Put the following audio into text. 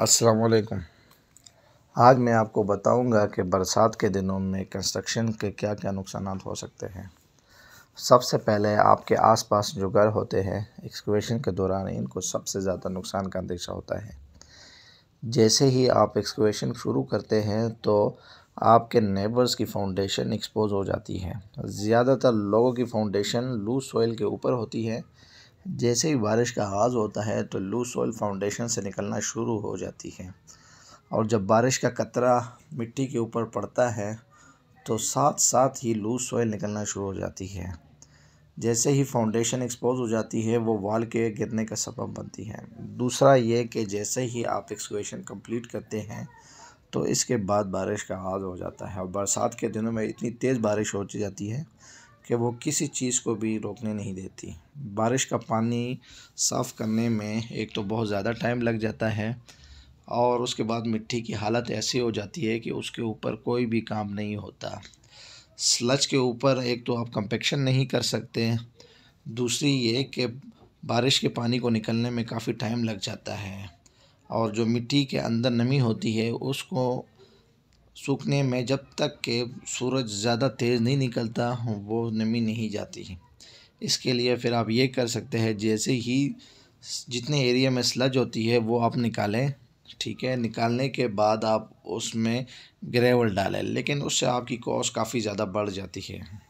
असलकम आज मैं आपको बताऊंगा कि बरसात के दिनों में कंस्ट्रक्शन के क्या क्या नुकसान हो सकते हैं सबसे पहले आपके आसपास जो घर होते हैं एक्सकवेशन के दौरान इनको सबसे ज़्यादा नुकसान का अंदेशा होता है जैसे ही आप एक्सकवेशन शुरू करते हैं तो आपके नेबर्स की फाउंडेशन एक्सपोज हो जाती है ज़्यादातर लोगों की फाउंडेशन लूज सॉइल के ऊपर होती है जैसे ही बारिश का आगाज़ होता है तो लू सोइल फाउंडेशन से निकलना शुरू हो जाती है और जब बारिश का कतरा मिट्टी के ऊपर पड़ता है तो साथ साथ ही लूज सोइल निकलना शुरू हो जाती है जैसे ही फाउंडेशन एक्सपोज हो जाती है वो वाल के गिरने का सबब बनती है दूसरा ये कि जैसे ही आप एक्सक्वेशन कंप्लीट करते हैं तो इसके बाद बारिश का आगाज़ हो जाता है और बरसात के दिनों में इतनी तेज़ बारिश हो जाती है कि वो किसी चीज़ को भी रोकने नहीं देती बारिश का पानी साफ़ करने में एक तो बहुत ज़्यादा टाइम लग जाता है और उसके बाद मिट्टी की हालत ऐसी हो जाती है कि उसके ऊपर कोई भी काम नहीं होता स्लच के ऊपर एक तो आप कंपेक्शन नहीं कर सकते दूसरी ये कि बारिश के पानी को निकलने में काफ़ी टाइम लग जाता है और जो मिट्टी के अंदर नमी होती है उसको सूखने में जब तक के सूरज ज़्यादा तेज़ नहीं निकलता वो नमी नहीं जाती है इसके लिए फिर आप ये कर सकते हैं जैसे ही जितने एरिया में स्लज होती है वो आप निकालें ठीक है निकालने के बाद आप उसमें ग्रेवल डालें लेकिन उससे आपकी कॉस्ट काफ़ी ज़्यादा बढ़ जाती है